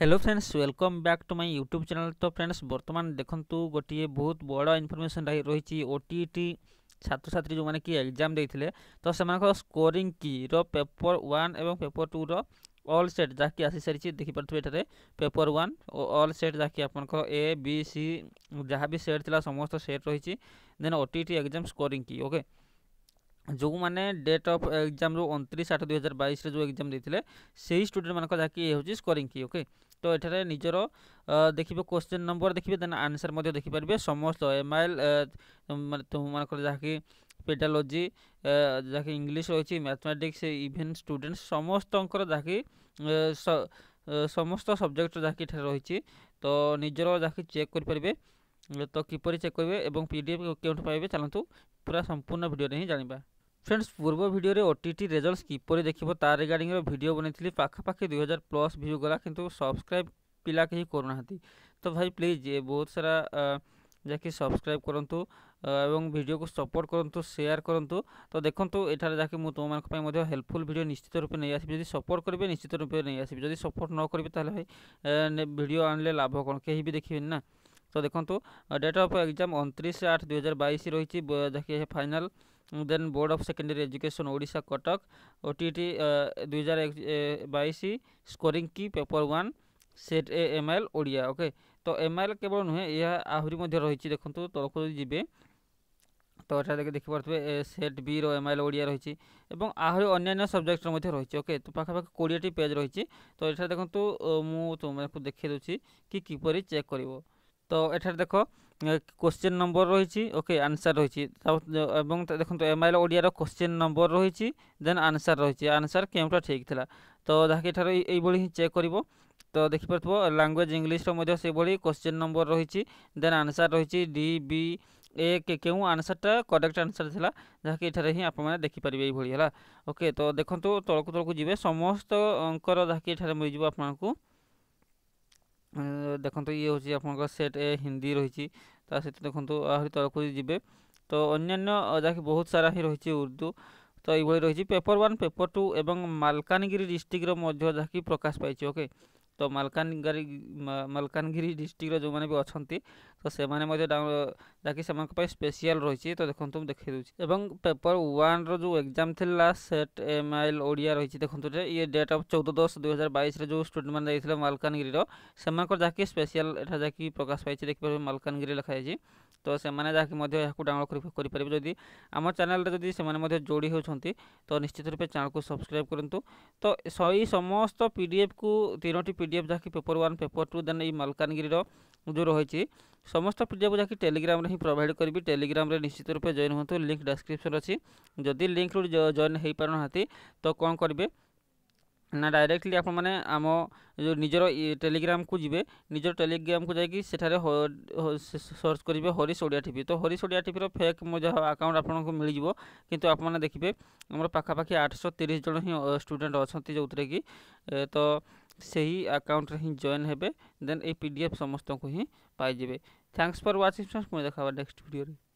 hello friends welcome back to my YouTube channel ତ friends ବର୍ତ୍ତମାନ ଦେଖନ୍ତୁ ଗୋଟିଏ ବହୁତ ବଡ଼ ଇନଫର୍ମେସନ୍ ରହିଛି ଓ ଟି ଟି ଛାତ୍ରଛାତ୍ରୀ ଯେଉଁମାନେ କି ଏକ୍ଜାମ୍ ଦେଇଥିଲେ ତ ସେମାନଙ୍କର ସ୍କୋରିଂ କିର ପେପର୍ ୱାନ୍ ଏବଂ ପେପର୍ ଟୁର ଅଲ୍ ସେଟ୍ ଯାହାକି ଆସିସାରିଛି ଦେଖିପାରୁଥିବେ ଏଠାରେ ପେପର୍ ୱାନ୍ ଓ ଅଲ୍ ସେଟ୍ ଯାହାକି ଆପଣଙ୍କର ଏ ବି ସି ଯାହା ବି ସେଟ୍ ଥିଲା ସମସ୍ତ ସେଟ୍ ରହିଛି ଦେନ୍ ଓ ଟି T exam scoring key okay ଯେଉଁମାନେ ଡେଟ୍ ଅଫ୍ ଏକ୍ଜାମ୍ରୁ ଅଣତିରିଶ ଆଠ ଦୁଇହଜାର ବାଇଶରେ ଯେଉଁ ଏକ୍ଜାମ୍ ଦେଇଥିଲେ ସେହି ଷ୍ଟୁଡେଣ୍ଟମାନଙ୍କ ଯାହାକି ଇଏ ହେଉଛି ସ୍କୋରିଂ କି ଓକେ ତ ଏଠାରେ ନିଜର ଦେଖିବେ କୋଶ୍ଚିନ୍ ନମ୍ବର ଦେଖିବେ ଦେନ୍ ଆନ୍ସର୍ ମଧ୍ୟ ଦେଖିପାରିବେ ସମସ୍ତ ଏମ୍ ଆଇ ଏଲ୍ ମାନେ ତୁମମାନଙ୍କର ଯାହାକି ପେଡାଲୋଜି ଯାହାକି ଇଂଲିଶ ରହିଛି ମ୍ୟାଥମେଟିକ୍ସ ଇଭେନ୍ ଷ୍ଟୁଡେଣ୍ଟ ସମସ୍ତଙ୍କର ଯାହାକି ସମସ୍ତ ସବଜେକ୍ଟର ଯାହାକି ଏଠାରେ ରହିଛି ତ ନିଜର ଯାହାକି ଚେକ୍ କରିପାରିବେ ତ କିପରି ଚେକ୍ କରିବେ ଏବଂ ପି ଡି ଏଫ୍ କେଉଁଠୁ ପାଇବେ ଚାଲନ୍ତୁ ପୁରା ସମ୍ପୂର୍ଣ୍ଣ ଭିଡ଼ିଓରେ ହିଁ ଜାଣିବା ফ্রেন্ডস পূর্ব ভিডিওরে ওটিটি রেজল্টস কিপর দেখব তার রিগার্ডিং ভিডিও বনাইলি পাখাপাখি দুই হাজার প্লস ভিউ গলা কিন্তু সবসক্রাইব পিলা কেহি করুনা তো ভাই প্লিজ বহুত সারা যাকে সবসক্রাইব করতু এবং ভিডিওকে সপোর্ট করতু সেয়ার করতু তো দেখুন এখানে যাকে মু তোমাদের হেল্পফুল ভিডিও নিশ্চিত রূপে নিয়ে আসবি যদি সপোর্ট করবে নিশ্চিত রূপে নিয়ে আসবি যদি সপোর্ট ন করবে তাহলে ভাই ভিডিও আনলে লাভ কোণ কেহি বি দেখবেন না ତ ଦେଖନ୍ତୁ ଡେଟ୍ ଅଫ୍ ଏକ୍ଜାମ୍ ଅଣତିରିଶ ଆଠ ଦୁଇହଜାର ବାଇଶ ରହିଛି final then board of secondary education Odisha Cuttack ଓ ଟି ଟି ଦୁଇହଜାର ବାଇଶ scoring key paper one set A M I L Odia okay ତ ଏମ୍ ଆଇ ଏଲ୍ କେବଳ ନୁହେଁ ଏହା ଆହୁରି ମଧ୍ୟ ରହିଛି ଦେଖନ୍ତୁ ତଳକୁ ଯଦି ଯିବେ ତ ଏଠାରେ ଦେଖି ଦେଖିପାରୁଥିବେ ସେଟ୍ ବିର ଏମ୍ ଆଇ ଏଲ୍ ଓଡ଼ିଆ ରହିଛି এবং আহরি অন্যান্য সবজেক্টর মধ্যে রয়েছে ওকে তো পাখাপাখি কোড়িয়েটি পেজ রয়েছে তো এটা দেখুন মু তোমাকে দেখে দেছি কি কিপর চেক করব তো এঠার দেখ কোশ্চেন নম্বর রয়েছে ওকে আনসার রয়েছে এবং দেখুন এমআইএল ওড়িয়ার কোশ্চেন নম্বর রয়েছে দেন আনসার রয়েছে আনসার কেউটা ঠিক লা তো তাকে এঠার এইভাবে হি চেক করব তো দেখিপার ল্যাঙ্গুয়েজ ইংলিশর মধ্যে সেইভাবে কোশ্চেন নম্বর রয়েছে দেন আনসার রয়েছে ডি বি এ কেউ আনসারটা করেক্ট আনসার লা যাকে এখানে হি আপনার দেখিপারে এইভাবে হল ওকে তো দেখুন তলকু তলকু যাবে সমস্ত অঙ্কর যাকে এখানে মিলিযোগ আপনার ଦେଖନ୍ତୁ ଇଏ ହେଉଛି ଆପଣଙ୍କ ସେଟ୍ ଏ ହିନ୍ଦୀ ରହିଛି ତା ସହିତ ଦେଖନ୍ତୁ ଆହୁରି ତଳକୁ ଯିବେ ତ ଅନ୍ୟାନ୍ୟ ଯାହାକି ବହୁତ ସାରା ହିଁ ରହିଛି ଉର୍ଦ୍ଦୁ ତ ଏଇଭଳି ରହିଛି ପେପର୍ ୱାନ୍ ପେପର୍ ଟୁ ଏବଂ ମାଲକାନଗିରି ଡିଷ୍ଟ୍ରିକ୍ଟର ମଧ୍ୟ ଯାହାକି ପ୍ରକାଶ ପାଇଛି ଓକେ ତ ମାଲକାନଗିରି ମାଲକାନଗିରି ଡିଷ୍ଟ୍ରିକ୍ଟର ଯେଉଁମାନେ ବି ଅଛନ୍ତି ତ ସେମାନେ ମଧ୍ୟ ଯାହାକି ସେମାନଙ୍କ ପାଇଁ ସ୍ପେସିଆଲ୍ ରହିଛି ତ ଦେଖନ୍ତୁ ମୁଁ ଦେଖାଇ ଦେଉଛି ଏବଂ ପେପର୍ ୱାନ୍ର ଯେଉଁ ଏକ୍ଜାମ୍ ଥିଲା ସେଟ୍ ଏମ୍ ଆଇଲ୍ ଓଡ଼ିଆ ରହିଛି ଦେଖନ୍ତୁ ଯେ ଇଏ ଡେଟ୍ ଅଫ୍ ଚଉଦ ଦଶ ଦୁଇହଜାର ବାଇଶରେ ଯେଉଁ ଷ୍ଟୁଡେଣ୍ଟମାନେ ଯାଇଥିଲେ ମାଲକାନଗିରିର ସେମାନଙ୍କର ଯାହାକି ସ୍ପେସିଆଲ୍ ଏଠାରେ ଯାହାକି ପ୍ରକାଶ ପାଇଛି ଦେଖିପାରିବେ ମାଲକାନଗିରି ଲେଖାଯାଇଛି ତ ସେମାନେ ଯାହାକି ମଧ୍ୟ ଏହାକୁ ଡାଉନଲୋଡ଼ କରିପାରିବେ ଯଦି ଆମ ଚ୍ୟାନେଲରେ ଯଦି ସେମାନେ ମଧ୍ୟ ଯୋଡ଼ି ହେଉଛନ୍ତି ତ ନିଶ୍ଚିତ ରୂପେ ଚ୍ୟାନେଲକୁ ସବସ୍କ୍ରାଇବ୍ କରନ୍ତୁ ତ ଏଇ ସମସ୍ତ ପି ଡି ଏଫ୍କୁ ତିନୋଟି ପି ଡି ଏଫ୍ ଯାହାକି paper one paper two then ଏଇ ମାଲକାନଗିରିର ଯେଉଁ ରହିଛି ସମସ୍ତ ପି ଡି ଏଫ୍ ଯାହାକି ଟେଲିଗ୍ରାମରେ ହିଁ ପ୍ରୋଭାଇଡ଼ କରିବି ଟେଲିଗ୍ରାମରେ ନିଶ୍ଚିତ ରୂପେ ଜଏନ୍ ହୁଅନ୍ତୁ ଲିଙ୍କ୍ ଡେସ୍କ୍ରିପ୍ସନ୍ ଅଛି ଯଦି ଲିଙ୍କ୍ରୁ ଜଏନ୍ ହୋଇପାରୁନାହାନ୍ତି ତ କ'ଣ କରିବେ ना डायरेक्टली ଆପଣମାନେ ଆମ ଯେଉଁ ନିଜର ଟେଲିଗ୍ରାମକୁ ଯିବେ ନିଜର ଟେଲିଗ୍ରାମକୁ ଯାଇକି ସେଠାରେ ସର୍ଚ୍ଚ କରିବେ ହରିଶ ଓଡ଼ିଆ ଟିଭି ତ ହରିଶ ଓଡ଼ିଆ ଟିଭିର ଫେକ୍ ମୋ ଯାହା ଆକାଉଣ୍ଟ ଆପଣଙ୍କୁ ମିଳିଯିବ କିନ୍ତୁ ଆପଣମାନେ ଦେଖିବେ ଆମର ପାଖାପାଖି ଆଠଶହ ତିରିଶ ଜଣ ହିଁ ଷ୍ଟୁଡେଣ୍ଟ ଅଛନ୍ତି ଯେଉଁଥିରେ କି ତ ସେହି ଆକାଉଣ୍ଟରେ ହିଁ ଜଏନ୍ ହେବେ ଦେନ୍ ଏଇ ପି ଡି ଏଫ୍ ସମସ୍ତଙ୍କୁ ହିଁ ପାଇଯିବେ ଥ୍ୟାଙ୍କସ୍ ଫର୍ ୱାଚିଂ ଫ୍ରେଣ୍ଡସ୍ ମୁଁ ଦେଖାବା ନେକ୍ସଟ ଭିଡ଼ିଓରେ